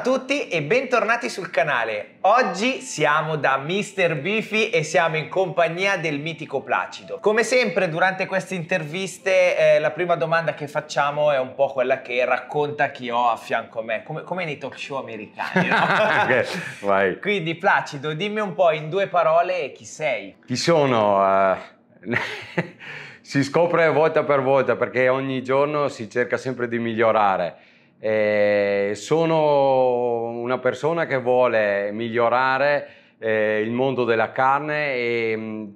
a tutti e bentornati sul canale. Oggi siamo da Mr. Bifi e siamo in compagnia del mitico Placido. Come sempre durante queste interviste eh, la prima domanda che facciamo è un po' quella che racconta chi ho a fianco a me, come, come nei talk show americani. No? okay, Quindi Placido, dimmi un po' in due parole chi sei. Chi sono? Uh... si scopre volta per volta perché ogni giorno si cerca sempre di migliorare. Eh, sono una persona che vuole migliorare eh, il mondo della carne e mh, mm,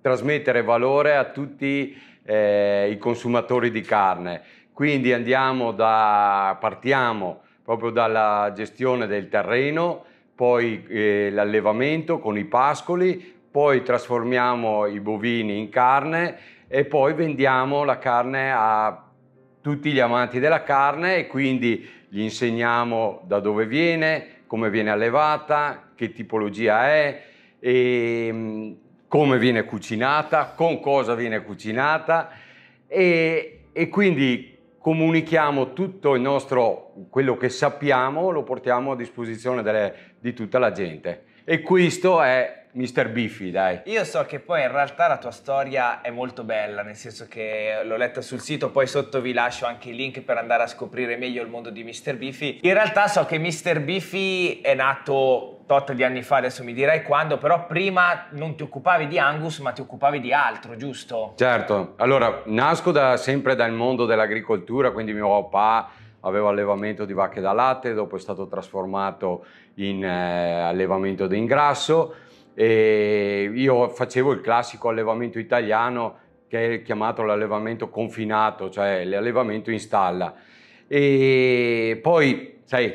trasmettere valore a tutti eh, i consumatori di carne. Quindi da, partiamo proprio dalla gestione del terreno, poi eh, l'allevamento con i pascoli, poi trasformiamo i bovini in carne e poi vendiamo la carne a tutti gli amanti della carne e quindi gli insegniamo da dove viene, come viene allevata, che tipologia è, mm, come viene cucinata, con cosa viene cucinata e, e quindi comunichiamo tutto il nostro, quello che sappiamo, lo portiamo a disposizione delle, di tutta la gente. E questo è Mr. Biffy, dai. Io so che poi in realtà la tua storia è molto bella, nel senso che l'ho letta sul sito, poi sotto vi lascio anche il link per andare a scoprire meglio il mondo di Mr. Biffy. In realtà so che Mr. Biffy è nato tot di anni fa, adesso mi direi quando, però prima non ti occupavi di Angus ma ti occupavi di altro, giusto? Certo, allora nasco da, sempre dal mondo dell'agricoltura, quindi mio papà aveva allevamento di vacche da latte, dopo è stato trasformato in eh, allevamento di ingrasso, e io facevo il classico allevamento italiano che è chiamato l'allevamento confinato, cioè l'allevamento in stalla. E poi, sai,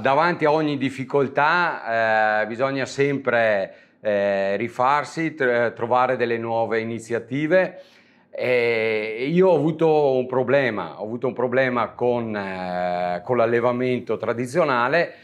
davanti a ogni difficoltà eh, bisogna sempre eh, rifarsi, tr- trovare delle nuove iniziative. E io ho avuto un problema, ho avuto un problema con, eh, con l'allevamento tradizionale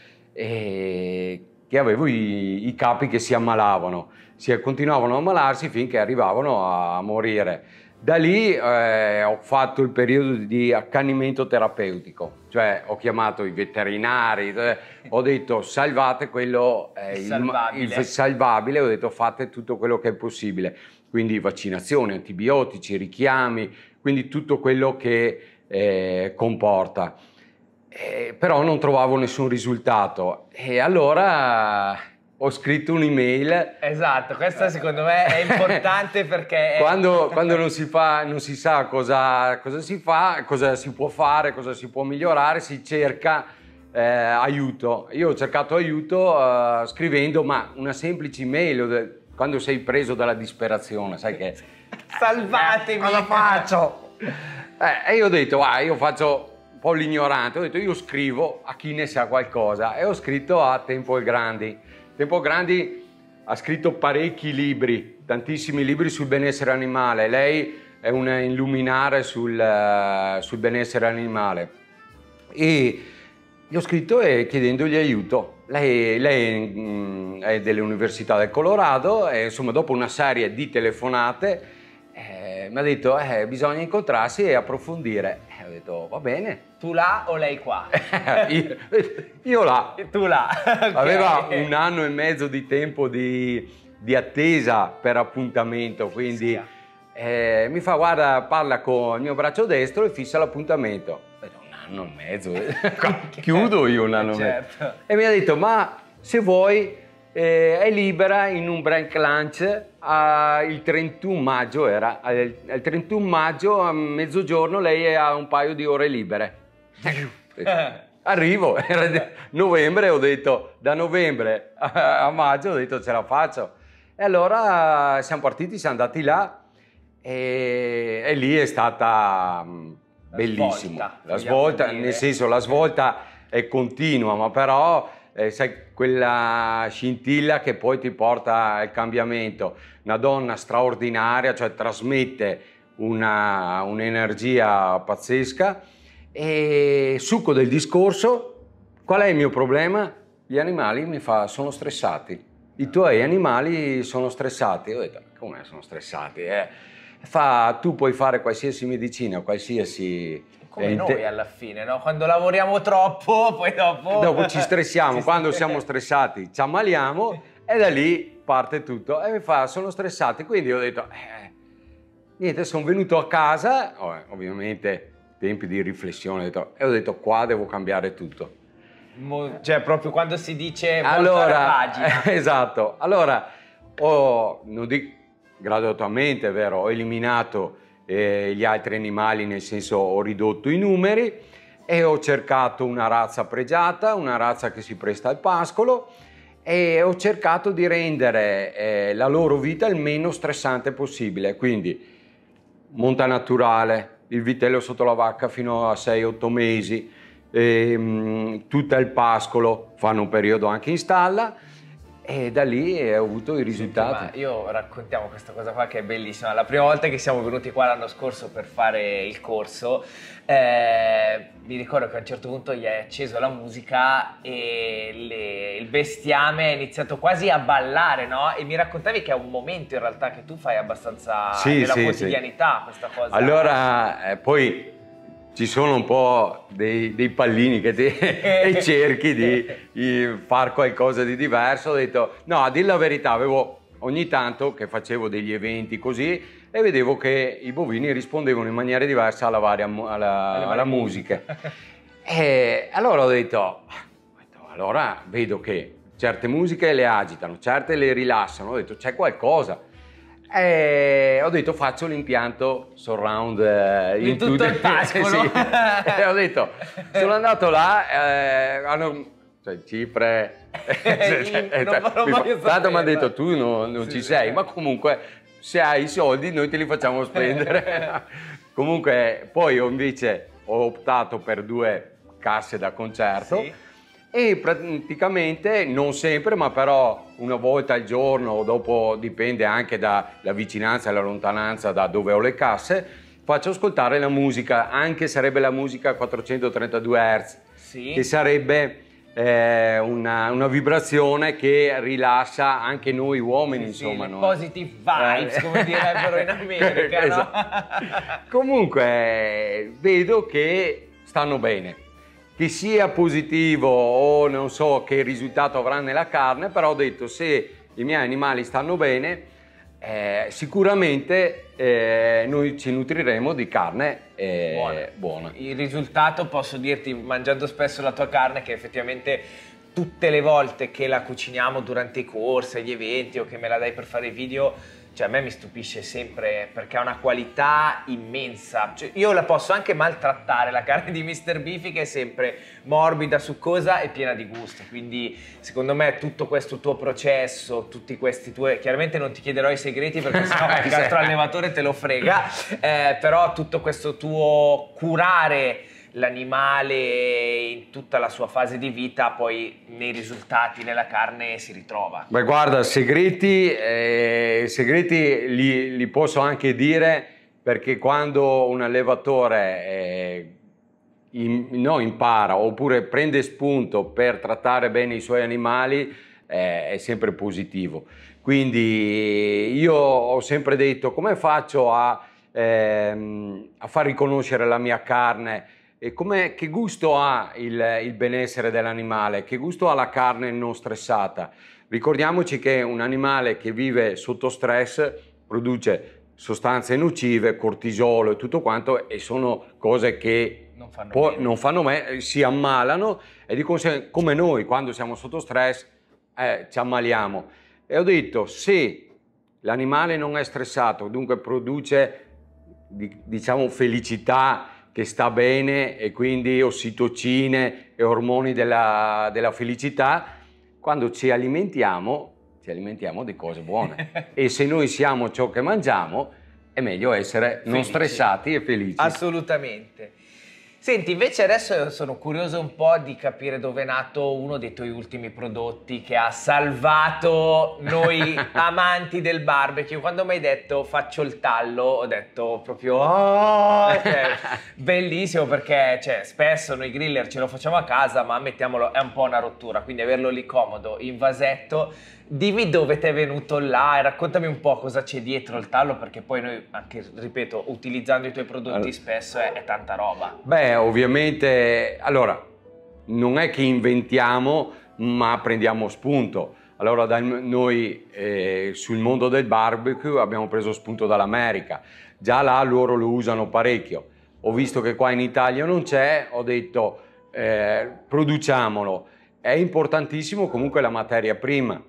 che avevo i, i capi che si ammalavano, si continuavano a ammalarsi finché arrivavano a morire. Da lì eh, ho fatto il periodo di accanimento terapeutico, cioè ho chiamato i veterinari, eh, ho detto salvate quello eh, il, salvabile. il salvabile, ho detto fate tutto quello che è possibile, quindi vaccinazioni, antibiotici, richiami, quindi tutto quello che eh, comporta eh, però non trovavo nessun risultato e allora ho scritto un'email. Esatto, questo secondo me è importante perché... È... quando, quando non, si fa, non, si sa cosa, cosa, si fa, cosa si può fare, cosa si può migliorare, si cerca eh, aiuto. Io ho cercato aiuto eh, scrivendo, ma una semplice email, quando sei preso dalla disperazione, sai che... Salvatemi! Cosa faccio? Eh, e io ho detto, ah, io faccio po' l'ignorante, ho detto io scrivo a chi ne sa qualcosa e ho scritto a Tempo Grandi. Tempo Grandi ha scritto parecchi libri, tantissimi libri sul benessere animale, lei è un illuminare sul, eh, sul benessere animale e gli ho scritto eh, chiedendogli aiuto. Lei, lei mm, è dell'Università del Colorado e insomma dopo una serie di telefonate eh, mi ha detto eh, bisogna incontrarsi e approfondire eh, ho detto va bene. Tu là o lei qua? io, io, là. Tu là. okay. Aveva un anno e mezzo di tempo di, di attesa per appuntamento, quindi eh, mi fa guarda parla con il mio braccio destro e fissa l'appuntamento. Un anno e mezzo, chiudo io un anno e certo. mezzo. E mi ha detto ma se vuoi eh, è libera in un break lunch a, il 31 maggio era, al, al 31 maggio a mezzogiorno lei ha un paio di ore libere. Eh. Arrivo, era novembre, ho detto da novembre a, a maggio ho detto ce la faccio. E allora siamo partiti, siamo andati là e, e lì è stata mm, bellissima. La svolta, la svolta nel senso la svolta è continua, ma però eh, sai, quella scintilla che poi ti porta al cambiamento. Una donna straordinaria, cioè trasmette una, un'energia pazzesca. E succo del discorso, qual è il mio problema? Gli animali mi fa, sono stressati. I tuoi animali sono stressati. Io ho detto, come sono stressati? Eh? Fa, tu puoi fare qualsiasi medicina, qualsiasi come noi te... alla fine, no? Quando lavoriamo troppo, poi dopo... Dopo ci stressiamo, ci quando siamo stressati ci ammaliamo e da lì parte tutto. E mi fa, sono stressato, quindi ho detto, eh, niente, sono venuto a casa, ovviamente tempi di riflessione, detto, e ho detto qua devo cambiare tutto. Mo, cioè proprio quando si dice allora, Esatto, allora ho, non dico gradatamente, è vero, ho eliminato eh, gli altri animali, nel senso ho ridotto i numeri e ho cercato una razza pregiata, una razza che si presta al pascolo e ho cercato di rendere eh, la loro vita il meno stressante possibile. Quindi monta naturale, il vitello sotto la vacca fino a 6-8 mesi, e, mh, tutto il pascolo, fanno un periodo anche in stalla e da lì ho avuto i risultati. Senti, io raccontiamo questa cosa qua che è bellissima. La prima volta che siamo venuti qua l'anno scorso per fare il corso, eh, mi ricordo che a un certo punto gli hai acceso la musica e le, il bestiame ha iniziato quasi a ballare, no? E mi raccontavi che è un momento in realtà che tu fai abbastanza sì, nella sì, quotidianità sì. questa cosa. Allora, eh, poi ci sono un po' dei, dei pallini che ti e cerchi di, di fare qualcosa di diverso. Ho detto, no, a dire la verità, avevo ogni tanto che facevo degli eventi così e vedevo che i bovini rispondevano in maniera diversa alla, varia, alla, alla musica. e allora ho detto, allora vedo che certe musiche le agitano, certe le rilassano, ho detto c'è qualcosa e eh, ho detto faccio l'impianto surround eh, in, in tutto, il pascolo. sì. e ho detto, sono andato là, eh, hanno cioè cifre. Cioè, cioè, cioè, tanto mi ha detto tu no, non sì, ci sì. sei, ma comunque se hai i soldi noi te li facciamo spendere. comunque poi ho invece ho optato per due casse da concerto. Sì e praticamente non sempre, ma però una volta al giorno, dopo dipende anche dalla vicinanza e la lontananza da dove ho le casse, faccio ascoltare la musica, anche sarebbe la musica a 432 Hz, sì. che sarebbe eh, una, una, vibrazione che rilassa anche noi uomini, sì, insomma. Sì, no? Positive vibes, come eh. direbbero in America. esatto. no? Comunque, vedo che stanno bene che sia positivo o non so che risultato avrà nella carne, però ho detto se i miei animali stanno bene, eh, sicuramente eh, noi ci nutriremo di carne eh, buona. buona. Il risultato posso dirti, mangiando spesso la tua carne, che effettivamente tutte le volte che la cuciniamo durante i corsi, gli eventi o che me la dai per fare video, cioè a me mi stupisce sempre perché ha una qualità immensa. Cioè, io la posso anche maltrattare, la carne di Mr. Beefy che è sempre morbida, succosa e piena di gusto. Quindi secondo me tutto questo tuo processo, tutti questi tuoi... Chiaramente non ti chiederò i segreti perché sennò qualche altro allevatore te lo frega, eh, però tutto questo tuo curare l'animale in tutta la sua fase di vita poi nei risultati nella carne si ritrova. Beh guarda, segreti, eh, segreti li, li, posso anche dire perché quando un allevatore eh, in, no, impara oppure prende spunto per trattare bene i suoi animali eh, è sempre positivo. Quindi io ho sempre detto come faccio a, ehm, a far riconoscere la mia carne? E che gusto ha il, il benessere dell'animale? Che gusto ha la carne non stressata? Ricordiamoci che un animale che vive sotto stress produce sostanze nocive, cortisolo e tutto quanto e sono cose che non fanno, po- non fanno me- eh, si ammalano e di conseguenza come noi quando siamo sotto stress eh, ci ammaliamo. E ho detto se l'animale non è stressato, dunque produce diciamo felicità, che sta bene e quindi ossitocine e ormoni della, della felicità, quando ci alimentiamo, ci alimentiamo di cose buone. e se noi siamo ciò che mangiamo, è meglio essere felici. non stressati e felici. Assolutamente. Senti, invece adesso sono curioso un po' di capire dove è nato uno dei tuoi ultimi prodotti che ha salvato noi amanti del barbecue. Quando mi hai detto faccio il tallo, ho detto proprio oh, ah! cioè, bellissimo perché cioè, spesso noi griller ce lo facciamo a casa, ma mettiamolo è un po' una rottura, quindi averlo lì comodo in vasetto Dimmi dove ti è venuto là e raccontami un po' cosa c'è dietro il tallo, perché poi noi, anche ripeto, utilizzando i tuoi prodotti allora, spesso è, è, tanta roba. Beh, ovviamente, allora, non è che inventiamo, ma prendiamo spunto. Allora, da, noi eh, sul mondo del barbecue abbiamo preso spunto dall'America. Già là loro lo usano parecchio. Ho visto che qua in Italia non c'è, ho detto eh, produciamolo. È importantissimo comunque la materia prima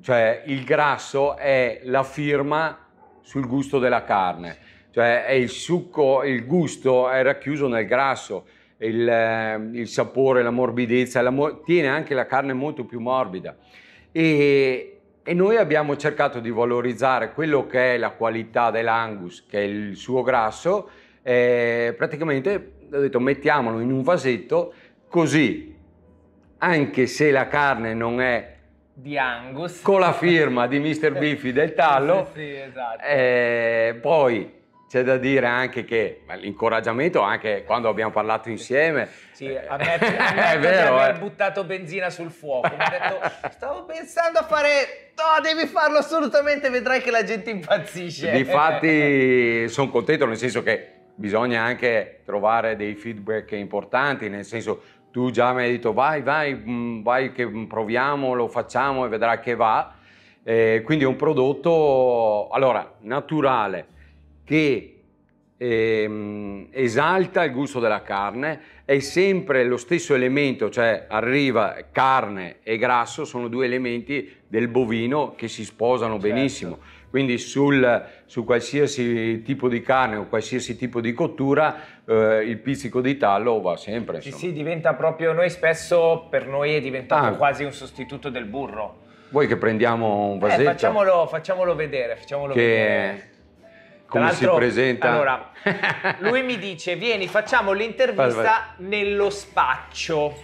cioè il grasso è la firma sul gusto della carne, cioè è il succo, il gusto è racchiuso nel grasso, il, eh, il sapore, la morbidezza, la mor- tiene anche la carne molto più morbida. E, e noi abbiamo cercato di valorizzare quello che è la qualità dell'angus, che è il suo grasso, eh, praticamente ho detto mettiamolo in un vasetto così anche se la carne non è di Angus. Con la firma di Mr. Biffy del tallo. sì, sì, esatto. Eh, poi c'è da dire anche che l'incoraggiamento, anche quando abbiamo parlato insieme. Sì, a me, a è vero. Aver eh. buttato benzina sul fuoco. Mi ha detto, stavo pensando a fare. No, devi farlo assolutamente, vedrai che la gente impazzisce. Difatti, sono contento, nel senso che bisogna anche trovare dei feedback importanti, nel senso tu già mi hai detto vai, vai, mm, vai che proviamo, lo facciamo e vedrai che va. Eh, quindi è un prodotto, allora, naturale, che eh, esalta il gusto della carne, è sempre lo stesso elemento, cioè arriva carne e grasso, sono due elementi del bovino che si sposano certo. benissimo quindi sul, su qualsiasi tipo di carne o qualsiasi tipo di cottura eh, il pizzico di tallo va sempre. Sì, sì, diventa proprio noi spesso per noi è diventato ah. quasi un sostituto del burro. Vuoi che prendiamo un eh, vasetto? Eh, facciamolo, facciamolo, vedere, facciamolo che... vedere come si presenta. Allora, lui mi dice: Vieni, facciamo l'intervista vai, vai. nello spaccio.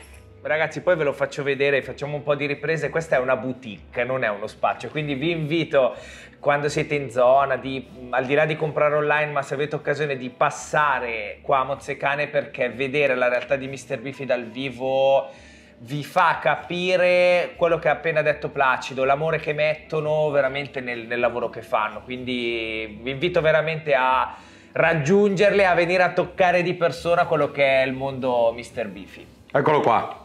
Ragazzi, poi ve lo faccio vedere, facciamo un po' di riprese. Questa è una boutique, non è uno spazio. Quindi vi invito, quando siete in zona, di, al di là di comprare online, ma se avete occasione di passare qua a Mozzecane perché vedere la realtà di Mr. Bifi dal vivo vi fa capire quello che ha appena detto Placido, l'amore che mettono veramente nel, nel lavoro che fanno. Quindi vi invito veramente a raggiungerle, a venire a toccare di persona quello che è il mondo Mr. Bifi. Eccolo qua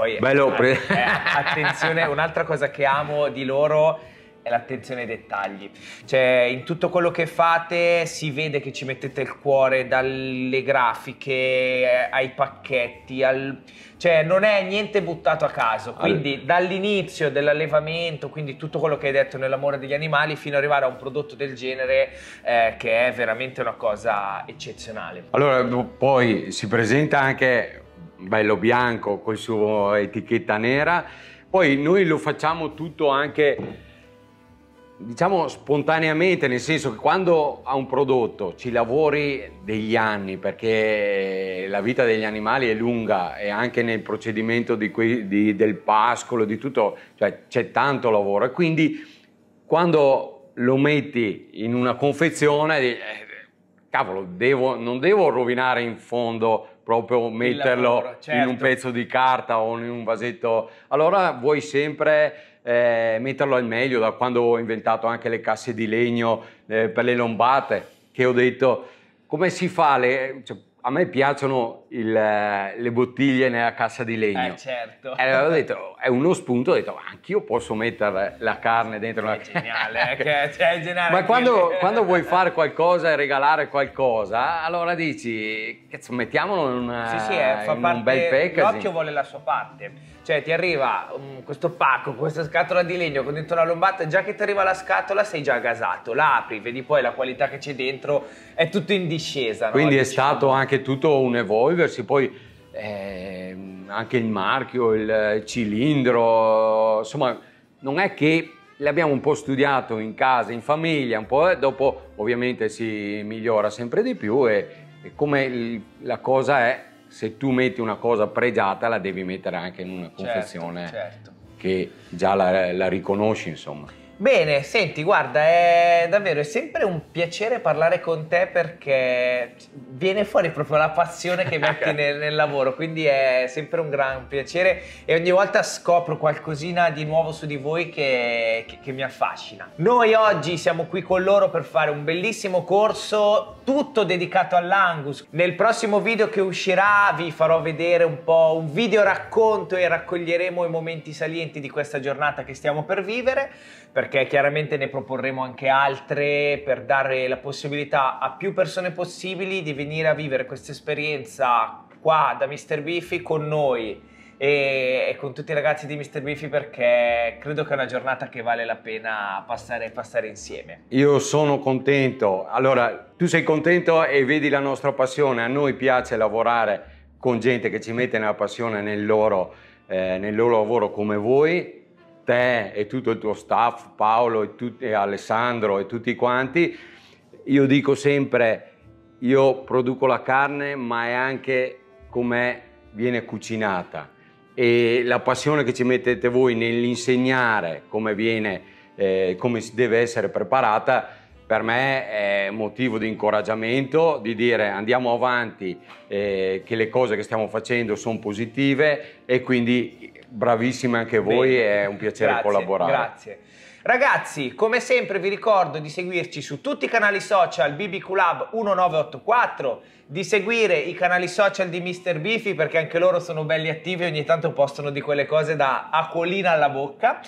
poi Bello, eh, eh, attenzione, un'altra cosa che amo di loro è l'attenzione ai dettagli. Cioè, in tutto quello che fate si vede che ci mettete il cuore dalle grafiche eh, ai pacchetti, al... cioè non è niente buttato a caso. Quindi dall'inizio dell'allevamento, quindi tutto quello che hai detto nell'amore degli animali fino ad arrivare a un prodotto del genere eh, che è veramente una cosa eccezionale. Allora, poi si presenta anche bello bianco con col suo etichetta nera. Poi noi lo facciamo tutto anche diciamo spontaneamente, nel senso che quando a un prodotto ci lavori degli anni, perché la vita degli animali è lunga e anche nel procedimento di que- di, del pascolo, di tutto, cioè c'è tanto lavoro e quindi quando lo metti in una confezione, eh, cavolo, devo, non devo rovinare in fondo proprio metterlo lavoro, certo. in un certo. pezzo di carta o in un vasetto. Allora vuoi sempre eh, metterlo al meglio, da quando ho inventato anche le casse di legno eh, per le lombate, che ho detto come si fa, le, cioè, a me piacciono il, eh, le bottiglie nella cassa di legno. Eh, certo. E allora ho detto, è uno spunto, ho detto, ma anch'io posso mettere la carne dentro una... È geniale, eh, cioè, è geniale. Ma quando, quando, vuoi fare qualcosa e regalare qualcosa, allora dici, cazzo, mettiamolo in, sì, sì, eh, eh in parte, un bel packaging. L'occhio vuole la sua parte. Cioè ti arriva um, questo pacco, questa scatola di legno con dentro la lombata, già che ti arriva la scatola sei già gasato, la apri, vedi poi la qualità che c'è dentro, è tutto in discesa. No? Quindi è stato anche tutto un evolversi, poi eh, anche il marchio, il cilindro, insomma non è che l'abbiamo un po' studiato in casa, in famiglia, un po', eh, dopo ovviamente si migliora sempre di più e, e come il, la cosa è se tu metti una cosa pregiata la devi mettere anche in una certo, confezione certo, certo. che già la, la riconosci, insomma. Bene, senti, guarda, è davvero è sempre un piacere parlare con te perché viene fuori proprio la passione che metti nel, nel, lavoro, quindi è sempre un gran piacere e ogni volta scopro qualcosina di nuovo su di voi che, che, che mi affascina. Noi oggi siamo qui con loro per fare un bellissimo corso tutto dedicato all'Angus. Nel prossimo video che uscirà vi farò vedere un po' un video racconto e raccoglieremo i momenti salienti di questa giornata che stiamo per vivere perché chiaramente ne proporremo anche altre per dare la possibilità a più persone possibili di venire a vivere questa esperienza qua da Mr. Biffy con noi e, e con tutti i ragazzi di Mr. Biffy perché credo che è una giornata che vale la pena passare, passare insieme. Io sono contento, allora tu sei contento e vedi la nostra passione, a noi piace lavorare con gente che ci mette nella passione nel loro, eh, nel loro lavoro come voi te e tutto il tuo staff, Paolo e, tu, e Alessandro e tutti quanti, io dico sempre, io produco la carne, ma è anche come viene cucinata e la passione che ci mettete voi nell'insegnare come viene, eh, come deve essere preparata, per me è motivo di incoraggiamento, di dire andiamo avanti, eh, che le cose che stiamo facendo sono positive e quindi Bravissimi anche voi, Bene. è un piacere grazie, collaborare. Grazie. Ragazzi, come sempre vi ricordo di seguirci su tutti i canali social BBQ Lab 1984, di seguire i canali social di Mr. Bifi perché anche loro sono belli attivi e ogni tanto postano di quelle cose da acquolina alla bocca.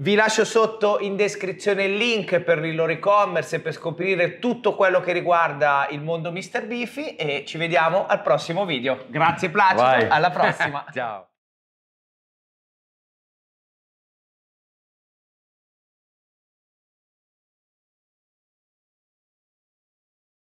Vi lascio sotto in descrizione il link per il loro e-commerce e per scoprire tutto quello che riguarda il mondo Mr. Bifi e ci vediamo al prossimo video. Grazie Placido, Vai. alla prossima. Ciao.